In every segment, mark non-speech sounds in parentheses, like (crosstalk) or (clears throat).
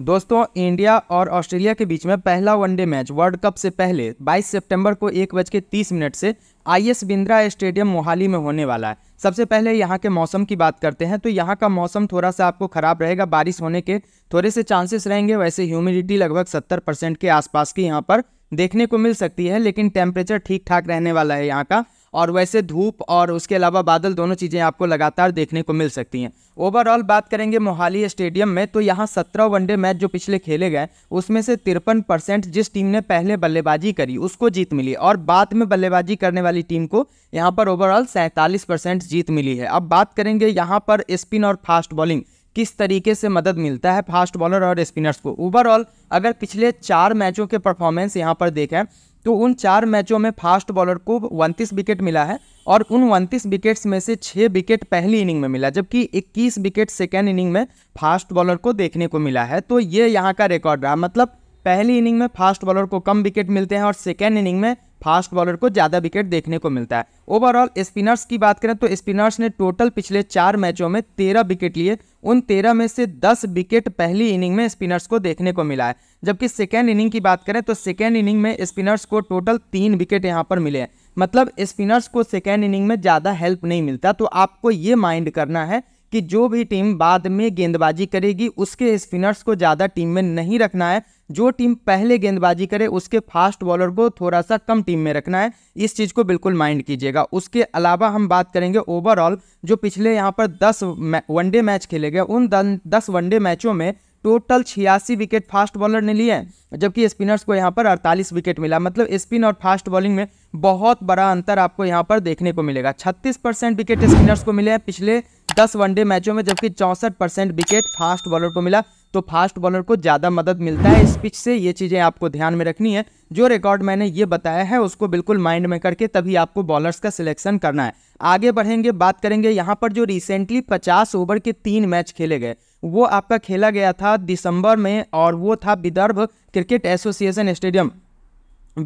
दोस्तों इंडिया और ऑस्ट्रेलिया के बीच में पहला वनडे मैच वर्ल्ड कप से पहले 22 सितंबर को एक बज के तीस मिनट से I S Bindra stadium Mohali में होने वाला है सबसे पहले यहाँ के मौसम की बात करते हैं तो यहाँ का मौसम थोड़ा सा आपको ख़राब रहेगा बारिश होने के थोड़े से चांसेस रहेंगे वैसे ह्यूमिडिटी लगभग सत्तर परसेंट के आसपास की यहाँ पर देखने को मिल सकती है लेकिन टेम्परेचर ठीक ठाक रहने वाला है यहाँ का और वैसे धूप और उसके अलावा बादल दोनों चीज़ें आपको लगातार देखने को मिल सकती हैं ओवरऑल बात करेंगे मोहाली स्टेडियम में तो यहाँ सत्रह वनडे मैच जो पिछले खेले गए उसमें से तिरपन परसेंट जिस टीम ने पहले बल्लेबाजी करी उसको जीत मिली और बाद में बल्लेबाजी करने वाली टीम को यहाँ पर ओवरऑल सैंतालीस परसेंट जीत मिली है अब बात करेंगे यहाँ पर स्पिन और फास्ट बॉलिंग किस तरीके से मदद मिलता है फास्ट बॉलर और स्पिनर्स को ओवरऑल अगर पिछले चार मैचों के परफॉर्मेंस यहाँ पर देखें तो उन चार मैचों में फास्ट बॉलर को उनतीस विकेट मिला है और उन उनतीस विकेट्स में से छः विकेट पहली इनिंग में मिला जबकि 21 विकेट सेकेंड इनिंग में फास्ट बॉलर को देखने को मिला है तो ये यहाँ का रिकॉर्ड रहा मतलब पहली इनिंग में फास्ट बॉलर को कम विकेट मिलते हैं और सेकेंड इनिंग में फास्ट बॉलर को ज़्यादा विकेट देखने को मिलता है ओवरऑल स्पिनर्स की बात करें तो स्पिनर्स ने टोटल पिछले चार मैचों में तेरह विकेट लिए उन तेरह में से दस विकेट पहली इनिंग में स्पिनर्स को देखने को मिला है जबकि सेकेंड इनिंग की बात करें तो सेकेंड इनिंग में स्पिनर्स को टोटल तीन विकेट यहाँ पर मिले हैं मतलब स्पिनर्स को सेकेंड इनिंग में ज़्यादा हेल्प नहीं मिलता तो आपको ये माइंड करना है कि जो भी टीम बाद में गेंदबाजी करेगी उसके स्पिनर्स को ज़्यादा टीम में नहीं रखना है जो टीम पहले गेंदबाजी करे उसके फास्ट बॉलर को थोड़ा सा कम टीम में रखना है इस चीज़ को बिल्कुल माइंड कीजिएगा उसके अलावा हम बात करेंगे ओवरऑल जो पिछले यहाँ पर दस वनडे मैच खेले गए उन दस वनडे मैचों में टोटल छियासी विकेट फास्ट बॉलर ने लिए हैं जबकि स्पिनर्स को यहाँ पर 48 विकेट मिला मतलब स्पिन और फास्ट बॉलिंग में बहुत बड़ा अंतर आपको यहाँ पर देखने को मिलेगा 36 परसेंट विकेट स्पिनर्स को मिले हैं पिछले दस वनडे मैचों में जबकि चौंसठ परसेंट विकेट फास्ट बॉलर को मिला तो फास्ट बॉलर को ज़्यादा मदद मिलता है इस पिच से ये चीज़ें आपको ध्यान में रखनी है जो रिकॉर्ड मैंने ये बताया है उसको बिल्कुल माइंड में करके तभी आपको बॉलर्स का सिलेक्शन करना है आगे बढ़ेंगे बात करेंगे यहाँ पर जो रिसेंटली पचास ओवर के तीन मैच खेले गए वो आपका खेला गया था दिसंबर में और वो था Vidarbha cricket association stadium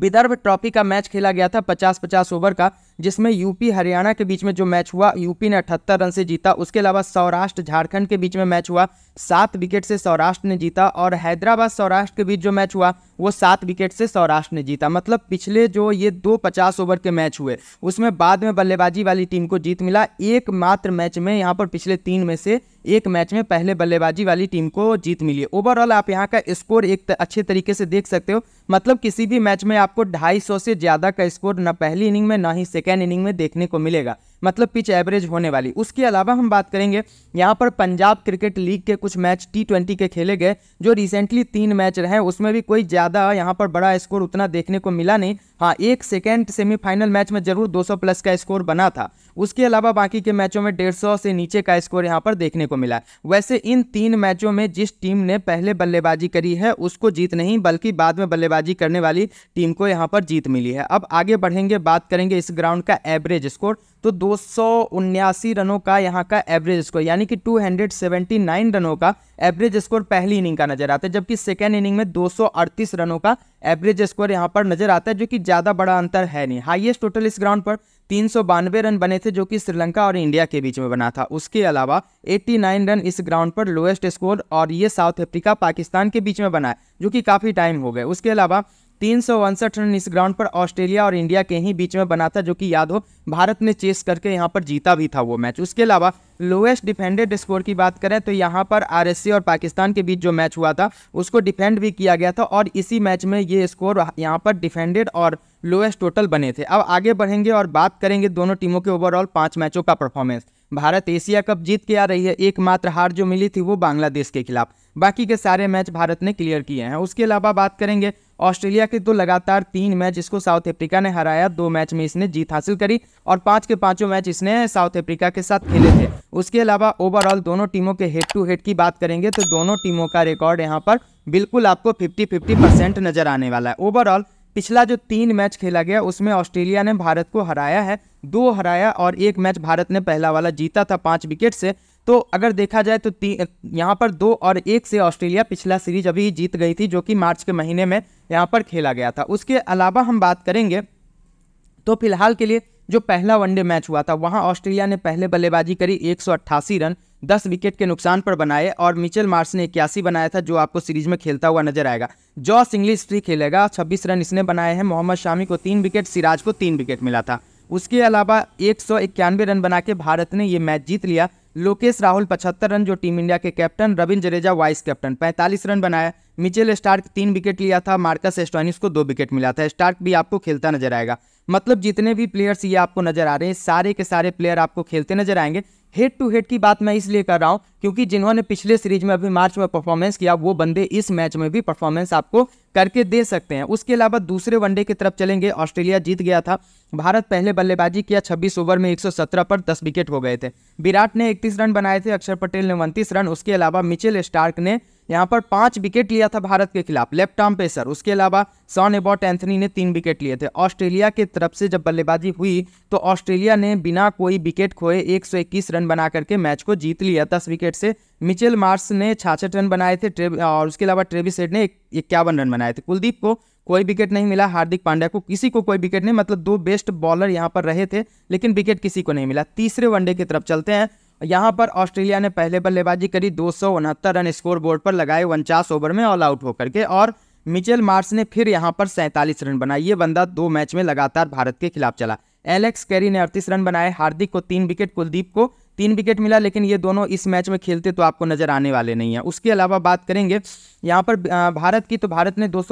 Vidarbha trophy का मैच खेला गया था पचास पचास ओवर का जिसमें यूपी हरियाणा के बीच में जो मैच हुआ यूपी ने अठहत्तर रन से जीता उसके अलावा सौराष्ट्र झारखंड के बीच में मैच हुआ सात विकेट से सौराष्ट्र ने जीता और हैदराबाद सौराष्ट्र के बीच जो मैच हुआ वो सात विकेट से सौराष्ट्र ने जीता मतलब पिछले जो ये दो पचास ओवर के मैच हुए उसमें बाद में बल्लेबाजी वाली टीम को जीत मिला एकमात्र मैच में यहाँ पर पिछले तीन में से एक मैच में पहले बल्लेबाजी वाली टीम को जीत मिली ओवरऑल आप यहाँ का स्कोर एक अच्छे तरीके से देख सकते हो मतलब किसी भी मैच में आपको ढाई सौ से ज़्यादा का स्कोर न पहली इनिंग में ना ही सेकेंड सेकेंड इनिंग में देखने को मिलेगा मतलब पिच एवरेज होने वाली उसके अलावा हम बात करेंगे यहाँ पर पंजाब क्रिकेट लीग के कुछ मैच टी ट्वेंटी के खेले गए जो रिसेंटली तीन मैच रहे उसमें भी कोई ज़्यादा यहाँ पर बड़ा स्कोर उतना देखने को मिला नहीं हाँ एक सेकेंड सेमीफाइनल मैच में जरूर 200 प्लस का स्कोर बना था उसके अलावा बाकी के मैचों में सौ से नीचे का स्कोर यहाँ पर देखने को मिला वैसे इन तीन मैचों में जिस टीम ने पहले बल्लेबाजी करी है उसको जीत नहीं बल्कि बाद में बल्लेबाजी करने वाली टीम को यहाँ पर जीत मिली है अब आगे बढ़ेंगे बात करेंगे इस ग्राउंड का एवरेज स्कोर तो दो रनों का यहाँ का एवरेज स्कोर यानी कि 279 रनों का एवरेज स्कोर पहली इनिंग का नजर आता है जबकि सेकेंड इनिंग में 238 रनों का एवरेज स्कोर यहाँ पर नजर आता है जो कि ज़्यादा बड़ा अंतर है नहीं हाईएस्ट टोटल इस ग्राउंड पर तीन रन बने थे जो कि श्रीलंका और इंडिया के बीच में बना था उसके अलावा 89 रन इस ग्राउंड पर लोएस्ट स्कोर और ये साउथ अफ्रीका पाकिस्तान के बीच में बना है जो कि काफ़ी टाइम हो गए उसके अलावा तीन सौ उनसठ रन इस ग्राउंड पर ऑस्ट्रेलिया और इंडिया के ही बीच में बना था जो कि याद हो भारत ने चेस करके यहाँ पर जीता भी था वो मैच उसके अलावा लोएस्ट डिफेंडेड स्कोर की बात करें तो यहाँ पर आरएससी और पाकिस्तान के बीच जो मैच हुआ था उसको डिफेंड भी किया गया था और इसी मैच में ये स्कोर यहाँ पर डिफेंडेड और लोएस्ट टोटल बने थे अब आगे बढ़ेंगे और बात करेंगे दोनों टीमों के ओवरऑल पाँच मैचों का परफॉर्मेंस भारत एशिया कप जीत के आ रही है एकमात्र हार जो मिली थी वो बांग्लादेश के खिलाफ बाकी के सारे मैच भारत ने क्लियर किए हैं उसके अलावा बात करेंगे ऑस्ट्रेलिया के तो लगातार तीन मैच इसको साउथ अफ्रीका ने हराया दो मैच में इसने जीत हासिल करी और पांच के पांचों मैच इसने साउथ अफ्रीका के साथ खेले थे उसके अलावा ओवरऑल दोनों टीमों के हेड टू हेड की बात करेंगे तो दोनों टीमों का रिकॉर्ड यहाँ पर बिल्कुल आपको फिफ्टी फिफ्टी परसेंट नजर आने वाला है ओवरऑल पिछला जो तीन मैच खेला गया उसमें ऑस्ट्रेलिया ने भारत को हराया है दो हराया और एक मैच भारत ने पहला वाला जीता था पांच विकेट से तो अगर देखा जाए तो यहाँ पर दो और एक से ऑस्ट्रेलिया पिछला सीरीज अभी जीत गई थी जो कि मार्च के महीने में यहाँ पर खेला गया था उसके अलावा हम बात करेंगे तो फिलहाल के लिए जो पहला वनडे मैच हुआ था वहाँ ऑस्ट्रेलिया ने पहले बल्लेबाजी करी एक रन दस विकेट के नुकसान पर बनाए और मिचेल मार्स ने इक्यासी बनाया था जो आपको सीरीज में खेलता हुआ नजर आएगा जॉस इंग्लिश फ्री खेलेगा छब्बीस रन इसने बनाए हैं मोहम्मद शामी को तीन विकेट सिराज को तीन विकेट मिला था उसके अलावा एक रन बना के भारत ने ये मैच जीत लिया लोकेश राहुल पचहत्तर रन जो टीम इंडिया के captain Ravindra Jadeja vice captain 45 run बनाया मिचेल स्टार्क तीन विकेट लिया था मार्कस एस्टोनिस को दो विकेट मिला था स्टार्क भी आपको खेलता नजर आएगा मतलब जितने भी प्लेयर्स ये आपको नजर आ रहे हैं सारे के सारे प्लेयर आपको खेलते नजर आएंगे हेड टू हेड की बात मैं इसलिए कर रहा हूँ क्योंकि जिन्होंने पिछले सीरीज में अभी मार्च में परफॉर्मेंस किया वो बंदे इस मैच में भी परफॉर्मेंस आपको करके दे सकते हैं उसके अलावा दूसरे वनडे की तरफ चलेंगे ऑस्ट्रेलिया जीत गया था भारत पहले बल्लेबाजी किया 26 ओवर में 117 पर 10 विकेट हो गए थे विराट ने 31 रन बनाए थे अक्षर पटेल ने उनतीस रन उसके अलावा मिचेल स्टार्क ने यहाँ पर पाँच विकेट लिया था भारत के खिलाफ लेफ्ट आर्म पेसर उसके अलावा सॉन एबॉट एंथनी ने तीन विकेट लिए थे ऑस्ट्रेलिया के तरफ से जब बल्लेबाजी हुई तो ऑस्ट्रेलिया ने बिना कोई विकेट खोए 121 रन बना करके मैच को जीत लिया दस विकेट से मिचेल मार्स ने छाछठ रन बनाए थे और उसके अलावा ट्रेविस ने इक्यावन रन बनाए थे कुलदीप को कोई विकेट नहीं मिला हार्दिक पांड्या को किसी को कोई विकेट नहीं मतलब दो बेस्ट बॉलर यहाँ पर रहे थे लेकिन विकेट किसी को नहीं मिला तीसरे वनडे की तरफ चलते हैं यहाँ पर ऑस्ट्रेलिया ने पहले बल्लेबाजी करी दो रन स्कोर बोर्ड पर लगाए उनचास ओवर में ऑल आउट होकर के और मिचेल मार्स ने फिर यहाँ पर सैंतालीस रन बनाए ये बंदा दो मैच में लगातार भारत के खिलाफ चला एलेक्स कैरी ने अड़तीस रन बनाए हार्दिक को तीन विकेट कुलदीप को तीन विकेट मिला लेकिन ये दोनों इस मैच में खेलते तो आपको नजर आने वाले नहीं हैं उसके अलावा बात करेंगे यहाँ पर भारत की तो भारत ने दो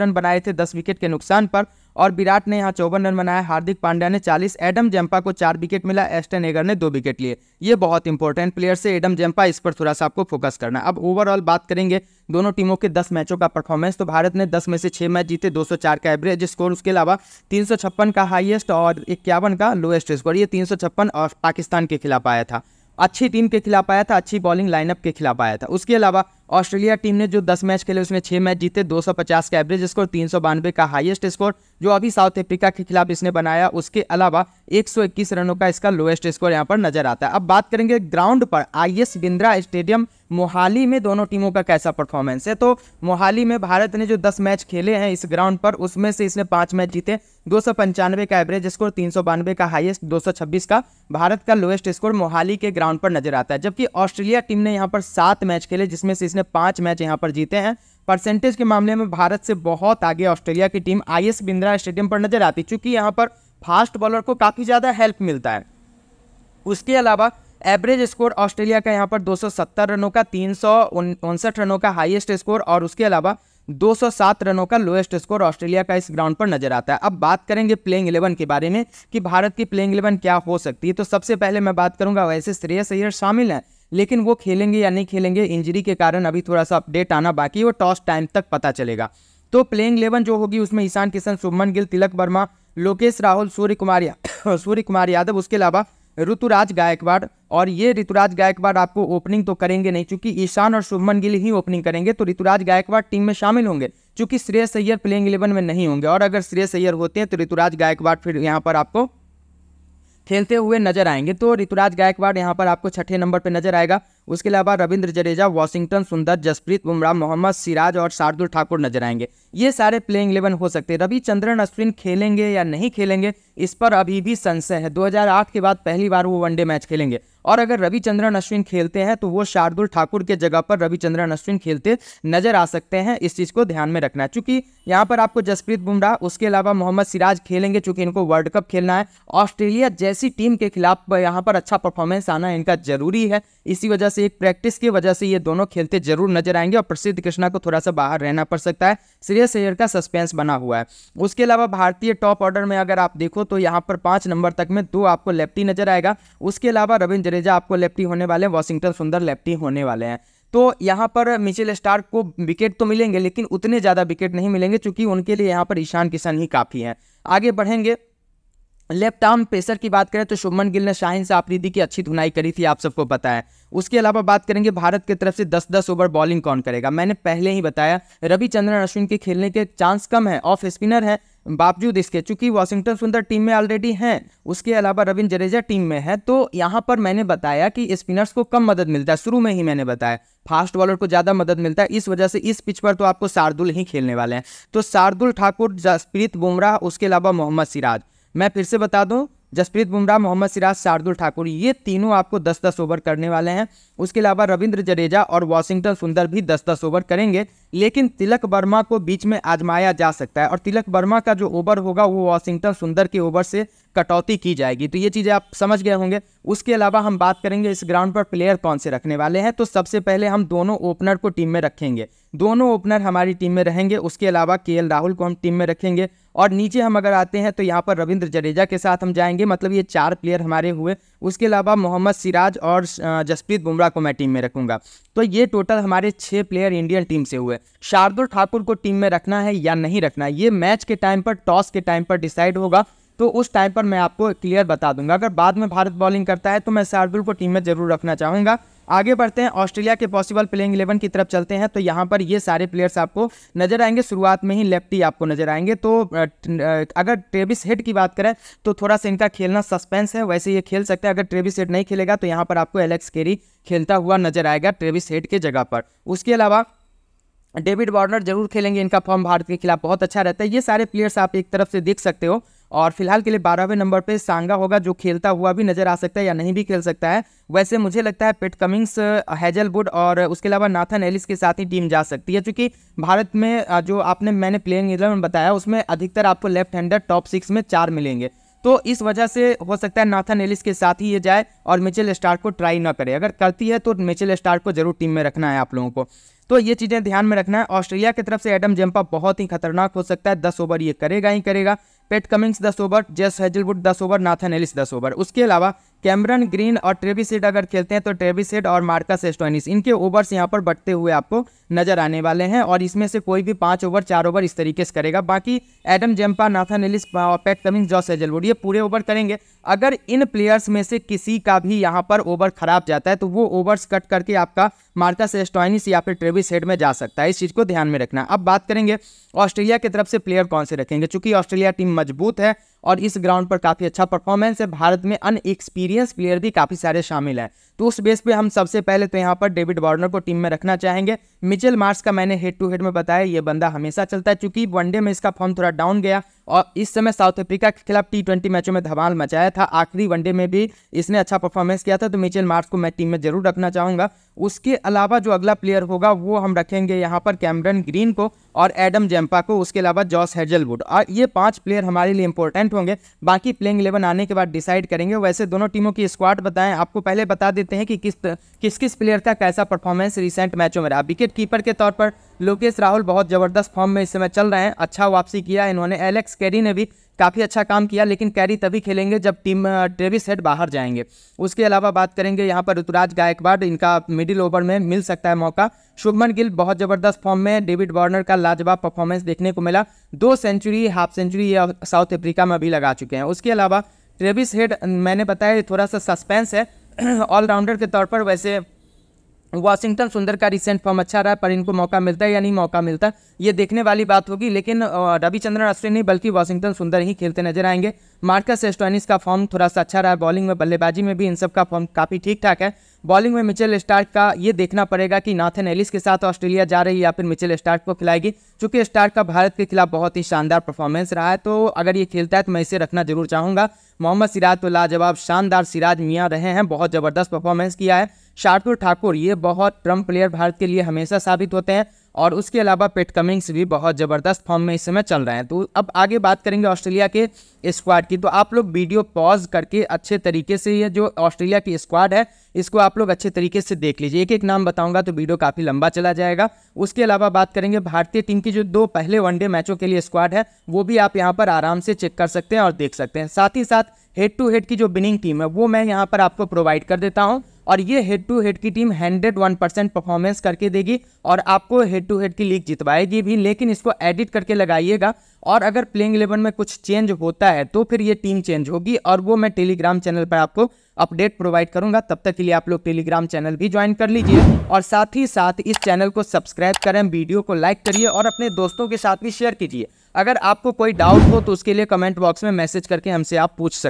रन बनाए थे दस विकेट के नुकसान पर और विराट ने यहाँ चौवन रन बनाया हार्दिक पांड्या ने 40 एडम जेम्पा को चार विकेट मिला एस्टन एगर ने दो विकेट लिए ये बहुत इंपॉर्टेंट प्लेयर से एडम जेम्पा इस पर थोड़ा सा आपको फोकस करना अब ओवरऑल बात करेंगे दोनों टीमों के 10 मैचों का परफॉर्मेंस तो भारत ने 10 में से 6 मैच जीते 204 का एवरेज स्कोर उसके अलावा तीन का हाइएस्ट और इक्यावन का लोएस्ट स्कोर ये तीन और पाकिस्तान के खिलाफ आया था अच्छी टीम के खिलाफ आया था अच्छी बॉलिंग लाइनअप के खिलाफ आया था उसके अलावा ऑस्ट्रेलिया टीम ने जो 10 मैच खेले उसमें 6 मैच जीते 250 का एवरेज स्कोर तीन सौ का हाईएस्ट स्कोर जो अभी साउथ अफ्रीका के खिलाफ इसने बनाया उसके अलावा 121 रनों का इसका लोएस्ट स्कोर यहां पर नजर आता है अब बात करेंगे ग्राउंड पर I S Bindra stadium Mohali में दोनों टीमों का कैसा परफॉर्मेंस है तो मोहाली में भारत ने जो दस मैच खेले हैं इस ग्राउंड पर उसमें से इसने पाँच मैच जीते दो का एवरेज स्कोर तीन का हाइएस्ट दो का भारत का लोएस्ट स्कोर मोहाली के ग्राउंड पर नजर आता है जबकि ऑस्ट्रेलिया टीम ने यहाँ पर सात मैच खेले जिसमें से ने पाँच मैच यहाँ पर जीते हैं परसेंटेज के मामले में भारत से बहुत आगे ऑस्ट्रेलिया की team I S Bindra stadium पर नजर आती चूंकि यहाँ पर फास्ट बॉलर को काफ़ी ज़्यादा हेल्प मिलता है उसके अलावा एवरेज स्कोर ऑस्ट्रेलिया का यहाँ पर 270 रनों का तीन रनों का हाईएस्ट स्कोर और उसके अलावा 207 रनों का लोएस्ट स्कोर ऑस्ट्रेलिया का इस ग्राउंड पर नजर आता है अब बात करेंगे प्लेइंग इलेवन के बारे में कि भारत की प्लेइंग इलेवन क्या हो सकती है तो सबसे पहले मैं बात करूंगा वैसे श्रेयस अयर शामिल हैं लेकिन वो खेलेंगे या नहीं खेलेंगे इंजरी के कारण अभी थोड़ा सा अपडेट आना बाकी है वो टॉस टाइम तक पता चलेगा तो प्लेइंग इलेवन जो होगी उसमें ईशान किशन सुमन गिल तिलक वर्मा लोकेश राहुल सूर्य कुमार (coughs) सूर्य कुमार यादव उसके अलावा ऋतुराज गायकवाड़ और ये ऋतुराज गायकवाड़ आपको ओपनिंग तो करेंगे नहीं चूंकि ईशान और शुभमन गिल ही ओपनिंग करेंगे तो ऋतुराज गायकवाड़ टीम में शामिल होंगे चूंकि श्रेय सैयर प्लेइंग इलेवन में नहीं होंगे और अगर श्रेय सैयर होते हैं तो ऋतुराज गायकवाड़ फिर यहाँ पर आपको खेलते हुए नजर आएंगे तो ऋतुराज गायकवाड़ यहाँ पर आपको छठे नंबर पर नजर आएगा उसके अलावा रविंद्र जडेजा वॉशिंगटन सुंदर जसप्रीत बुमराह मोहम्मद सिराज और शार्दुल ठाकुर नजर आएंगे ये सारे प्लेइंग इलेवन हो सकते हैं रविचंद्रन अश्विन खेलेंगे या नहीं खेलेंगे इस पर अभी भी संशय है 2008 के बाद पहली बार वो वनडे मैच खेलेंगे और अगर रविचंद्रन अश्विन खेलते हैं तो वो शार्दुल ठाकुर के जगह पर रविचंद्रन अश्विन खेलते नजर आ सकते हैं इस चीज़ को ध्यान में रखना है चूंकि यहाँ पर आपको जसप्रीत बुमराह उसके अलावा मोहम्मद सिराज खेलेंगे चूंकि इनको वर्ल्ड कप खेलना है ऑस्ट्रेलिया जैसी टीम के खिलाफ यहाँ पर अच्छा परफॉर्मेंस आना इनका जरूरी है इसी वजह से एक प्रैक्टिस की वजह से ये दोनों खेलते जरूर नजर आएंगे और प्रसिद्ध कृष्णा को थोड़ा सा बाहर रहना पड़ सकता है श्रेय सैयर का सस्पेंस बना हुआ है उसके अलावा भारतीय टॉप ऑर्डर में अगर आप देखो तो यहाँ पर पाँच नंबर तक में दो आपको लेफ्टी नजर आएगा उसके अलावा रविंद्र जडेजा आपको लेफ्टी होने वाले हैं वॉशिंगटन सुंदर लेफ्टी होने वाले हैं तो यहाँ पर मिचेल स्टार्क को विकेट तो मिलेंगे लेकिन उतने ज़्यादा विकेट नहीं मिलेंगे क्योंकि उनके लिए यहाँ पर ईशान किशन ही काफ़ी हैं आगे बढ़ेंगे लेफ्ट आर्म पेसर की बात करें तो शुभमन गिल ने शाहिन से आफरीदी की अच्छी धुनाई करी थी आप सबको पता है उसके अलावा बात करेंगे भारत की तरफ से 10-10 ओवर बॉलिंग कौन करेगा मैंने पहले ही बताया रविचंद्रन अश्विन के खेलने के चांस कम है ऑफ स्पिनर है बावजूद इसके चूंकि वाशिंगटन सुंदर टीम में ऑलरेडी हैं उसके अलावा रविंद जडेजा टीम में है तो यहाँ पर मैंने बताया कि स्पिनर्स को कम मदद मिलता है शुरू में ही मैंने बताया फास्ट बॉलर को ज़्यादा मदद मिलता है इस वजह से इस पिच पर तो आपको शार्दुल ही खेलने वाले हैं तो शार्दुल ठाकुर जसप्रीत बुमराह उसके अलावा मोहम्मद सिराज मैं फिर से बता दूं जसप्रीत बुमराह मोहम्मद सिराज शार्दुल ठाकुर ये तीनों आपको 10-10 ओवर करने वाले हैं उसके अलावा रविंद्र जडेजा और वॉशिंगटन सुंदर भी 10-10 ओवर करेंगे लेकिन तिलक वर्मा को बीच में आजमाया जा सकता है और तिलक वर्मा का जो ओवर होगा वो वॉशिंगटन सुंदर के ओवर से कटौती की जाएगी तो ये चीज़ें आप समझ गए होंगे उसके अलावा हम बात करेंगे इस ग्राउंड पर प्लेयर कौन से रखने वाले हैं तो सबसे पहले हम दोनों ओपनर को टीम में रखेंगे दोनों ओपनर हमारी टीम में रहेंगे उसके अलावा के राहुल को हम टीम में रखेंगे और नीचे हम अगर आते हैं तो यहाँ पर रविंद्र जडेजा के साथ हम जाएंगे मतलब ये चार प्लेयर हमारे हुए उसके अलावा मोहम्मद सिराज और जसप्रीत बुमराह को मैं टीम में रखूँगा तो ये टोटल हमारे छः प्लेयर इंडियन टीम से हुए शार्दुल ठाकुर को टीम में रखना है या नहीं रखना है ये मैच के टाइम पर टॉस के टाइम पर डिसाइड होगा तो उस टाइम पर मैं आपको क्लियर बता दूंगा अगर बाद में भारत बॉलिंग करता है तो मैं शार्दुल को टीम में जरूर रखना चाहूँगा आगे बढ़ते हैं ऑस्ट्रेलिया के पॉसिबल प्लेइंग इलेवन की तरफ चलते हैं तो यहाँ पर ये सारे प्लेयर्स आपको नजर आएंगे शुरुआत में ही लेफ्टी आपको नजर आएंगे तो अगर ट्रेविस हेड की बात करें तो थोड़ा सा इनका खेलना सस्पेंस है वैसे ये खेल सकते हैं अगर ट्रेविस हेड नहीं खेलेगा तो यहाँ पर आपको एलेक्स केरी खेलता हुआ नजर आएगा ट्रेविस हेड के जगह पर उसके अलावा डेविड वार्नर जरूर खेलेंगे इनका फॉर्म भारत के खिलाफ बहुत अच्छा रहता है ये सारे प्लेयर्स आप एक तरफ से देख सकते हो और फिलहाल के लिए बारहवें नंबर पे सांगा होगा जो खेलता हुआ भी नजर आ सकता है या नहीं भी खेल सकता है वैसे मुझे लगता है पेट कमिंग्स हैजलवुड और उसके अलावा नाथन एलिस के साथ ही टीम जा सकती है क्योंकि भारत में जो आपने मैंने प्लेइंग इलेवन बताया उसमें अधिकतर आपको लेफ्ट हैंडर टॉप सिक्स में चार मिलेंगे तो इस वजह से हो सकता है नाथन एलिस के साथ ही ये जाए और मिचेल स्टार को ट्राई ना करे अगर करती है तो मिचेल स्टार को जरूर टीम में रखना है आप लोगों को तो ये चीज़ें ध्यान में रखना है ऑस्ट्रेलिया की तरफ से एडम जंपा बहुत ही खतरनाक हो सकता है दस ओवर ये करेगा ही करेगा पेट कमिंग्स दस ओवर जेस हेजलवुड दस ओवर नाथन एलिस दस ओवर उसके अलावा कैमरन ग्रीन और ट्रेविस हेड अगर खेलते हैं तो ट्रेविस हेड और मार्कस एस्टोनिस इनके ओवर्स यहाँ पर बढ़ते हुए आपको नजर आने वाले हैं और इसमें से कोई भी पाँच ओवर चार ओवर इस तरीके से करेगा बाकी Adam Zampa Nathan Ellis Pat Cummins Josh Hazlewood ये पूरे ओवर करेंगे अगर इन प्लेयर्स में से किसी का भी यहाँ पर ओवर खराब जाता है तो वो ओवर्स कट करके आपका मार्कस एस्टोनिस या फिर ट्रेविस हेड में जा सकता है इस चीज़ को ध्यान में रखना अब बात करेंगे ऑस्ट्रेलिया की तरफ से प्लेयर कौन से रखेंगे चूंकि ऑस्ट्रेलिया टीम मजबूत है और इस ग्राउंड पर काफ़ी अच्छा परफॉर्मेंस है भारत में अनएक्सपीरियंस प्लेयर भी काफ़ी सारे शामिल हैं तो उस बेस पे हम सबसे पहले तो यहाँ पर डेविड वार्नर को टीम में रखना चाहेंगे मिचेल मार्स का मैंने हेड टू हेड में बताया ये बंदा हमेशा चलता है चूंकि वनडे में इसका फॉर्म थोड़ा डाउन गया और इस समय साउथ अफ्रीका के खिलाफ टी ट्वेंटी मैचों में धमाल मचाया था आखिरी वनडे में भी इसने अच्छा परफॉर्मेंस किया था तो मिचेल मार्स को मैं टीम में जरूर रखना चाहूँगा उसके अलावा जो अगला प्लेयर होगा वो हम रखेंगे यहाँ पर कैमरन ग्रीन को और एडम जैम्पा को उसके अलावा जॉस हेजलवुड और ये पांच प्लेयर हमारे लिए इंपॉर्टेंट होंगे बाकी प्लेइंग इलेवन आने के बाद डिसाइड करेंगे वैसे दोनों टीमों की स्क्वाड बताएं आपको पहले बता दें देते हैं कि किस किस किस प्लेयर का कैसा परफॉर्मेंस रिसेंट मैचों में रहा विकेट कीपर के तौर पर लोकेश राहुल बहुत ज़बरदस्त फॉर्म में इस समय चल रहे हैं अच्छा वापसी किया इन्होंने एलेक्स कैरी ने भी काफ़ी अच्छा काम किया लेकिन कैरी तभी खेलेंगे जब टीम ट्रेविस हेड बाहर जाएंगे उसके अलावा बात करेंगे यहाँ पर ऋतुराज गायकवाड़ इनका मिडिल ओवर में मिल सकता है मौका शुभमन गिल बहुत ज़बरदस्त फॉर्म में डेविड वार्नर का लाजवाब परफॉर्मेंस देखने को मिला दो सेंचुरी हाफ सेंचुरी ये साउथ अफ्रीका में भी लगा चुके हैं उसके अलावा ट्रेविस हेड मैंने बताया थोड़ा सा सस्पेंस है ऑलराउंडर (clears throat) के तौर पर वैसे वाशिंगटन सुंदर का रिसेंट फॉर्म अच्छा रहा पर इनको मौका मिलता है या नहीं मौका मिलता ये देखने वाली बात होगी लेकिन रविचंद्रन अश्विन नहीं बल्कि वाशिंगटन सुंदर ही खेलते नजर आएंगे मार्कस एस्टोनिस का फॉर्म थोड़ा सा अच्छा रहा है बॉलिंग में बल्लेबाजी में भी इन सब का फॉर्म काफ़ी ठीक ठाक है बॉलिंग में मिचेल स्टार्क का ये देखना पड़ेगा कि नाथन एलिस के साथ ऑस्ट्रेलिया जा रही है या फिर मिचेल स्टार्क को खिलाएगी चूंकि स्टार्क का भारत के खिलाफ बहुत ही शानदार परफॉर्मेंस रहा है तो अगर ये खेलता है तो मैं इसे रखना जरूर चाहूँगा मोहम्मद सिराज तो लाजवाब शानदार सिराज मियाँ रहे हैं बहुत ज़बरदस्त परफॉर्मेंस किया है शार्दुल ठाकुर ये बहुत ट्रम्प प्लेयर भारत के लिए हमेशा साबित होते हैं और उसके अलावा पेट कमिंग्स भी बहुत ज़बरदस्त फॉर्म में इस समय चल रहे हैं तो अब आगे बात करेंगे ऑस्ट्रेलिया के स्क्वाड की तो आप लोग वीडियो पॉज करके अच्छे तरीके से ये जो ऑस्ट्रेलिया की स्क्वाड है इसको आप लोग अच्छे तरीके से देख लीजिए एक एक नाम बताऊंगा तो वीडियो काफ़ी लंबा चला जाएगा उसके अलावा बात करेंगे भारतीय टीम की जो दो पहले वनडे मैचों के लिए स्क्वाड है वो भी आप यहाँ पर आराम से चेक कर सकते हैं और देख सकते हैं साथ ही साथ हेड टू हेड की जो विनिंग टीम है वो मैं यहाँ पर आपको प्रोवाइड कर देता हूँ और ये हेड टू हेड की टीम 101 परसेंट परफॉर्मेंस करके देगी और आपको हेड टू हेड की लीग जितवाएगी भी लेकिन इसको एडिट करके लगाइएगा और अगर प्लेइंग इलेवन में कुछ चेंज होता है तो फिर ये टीम चेंज होगी और वो मैं टेलीग्राम चैनल पर आपको अपडेट प्रोवाइड करूंगा तब तक के लिए आप लोग टेलीग्राम चैनल भी ज्वाइन कर लीजिए और साथ ही साथ इस चैनल को सब्सक्राइब करें वीडियो को लाइक करिए और अपने दोस्तों के साथ भी शेयर कीजिए अगर आपको कोई डाउट हो तो उसके लिए कमेंट बॉक्स में मैसेज करके हमसे आप पूछ सकते